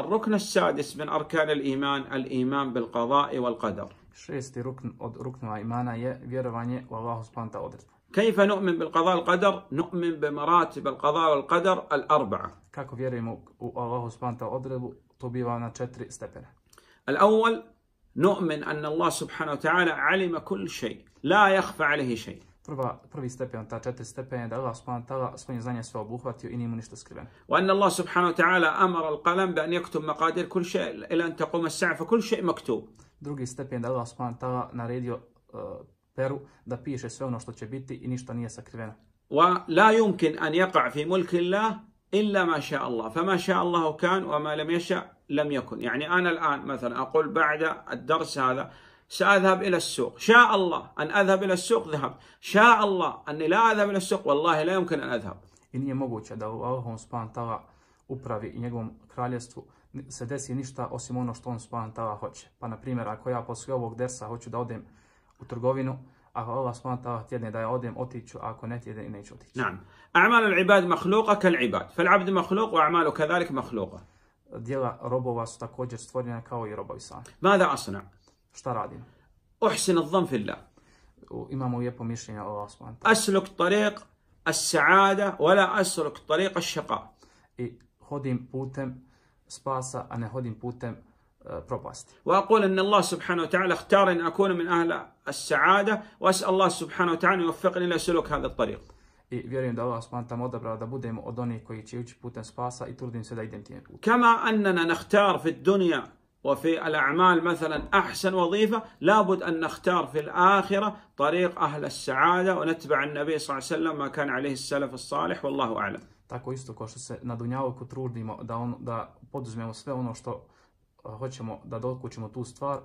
الركن السادس من أركان الإيمان الإيمان بالقضاء والقدر Šesti rukn od ruknova imana je vjerovanje u Allahu subhanahu wa كيف نؤمن بالقضاء والقدر؟ نؤمن بمراتب القضاء والقدر الأربعة. Kako vjerujemo u Allahu subhanahu wa ta'ala to biva na četiri الأول نؤمن أن الله سبحانه وتعالى علم كل شيء لا يخفى عليه شيء. prva, prvi stepen, ta četiri stepene, da Allah subhanahu wa ta'ala svojim znanjem sve obuhvatio i nije mu ništa skriven. Wa wa anna Allah subhanahu وأن الله سبحانه وتعالى أمر القلم بأن يكتب مقادير كل شيء إلى أن تقوم الساعة فكل شيء مكتوب. Drugi stepen da Allah subhanahu wa ta'ala naredio uh, peru da piše sve ono što će biti i ništa nije sakriveno. Wa la yumkin an yaqa fi أن يقع illa ma الله Allah. Fa ma الله Allah kan wa ma lam لم lam yakun. يكن ana أنا mathala, aqul ba'da, ad الدرس hada, سأذهب إلى السوق شاء الله أن أذهب إلى السوق ذهب شاء الله أني لا أذهب إلى السوق والله لا يمكن أن أذهب إن nije moguće da u Allahom subhanahu ta'ala upravi i njegovom kraljevstvu se desi ništa osim ono što on subhanahu ta'ala hoće. Pa na primjer, ako ja poslije ovog dersa hoću da odem u trgovinu, ako Allah subhanahu ta'ala tjedne da ja odem, otiću, a ako ne tjedne, neću otići. Naam. A'malu al-ibad makhluqa kal-ibad. Fal-abd makhluq, wa a'malu kadhalik makhluqa. Djela robova su također stvorena kao i robovi sami. Mada asna? Šta radim? أحسن الظن في الله. Imamo lijepo mišljenje o Allah subhanahu أسلك طريق السعادة ولا أسلك طريق الشقاء. I hodim putem spasa, a ne hodim putem propasti. وأقول أن الله سبحانه وتعالى اختار أن أكون من أهل السعادة وأسأل الله سبحانه وتعالى يوفقني إلى سلوك هذا الطريق. I vjerujem da Allah subhanahu ta'ala odabrao da budem od onih koji će ući putem spasa i trudim se da idem tim putem. كما أننا نختار في الدنيا وفي الأعمال مثلا أحسن وظيفة لابد أن نختار في الآخرة طريق أهل السعادة ونتبع النبي صلى الله عليه وسلم ما كان عليه السلف الصالح والله أعلم Tako isto kao što se na dunjavoku trudimo da, on, da poduzmemo sve ono što eh, hoćemo da dokućemo tu stvar,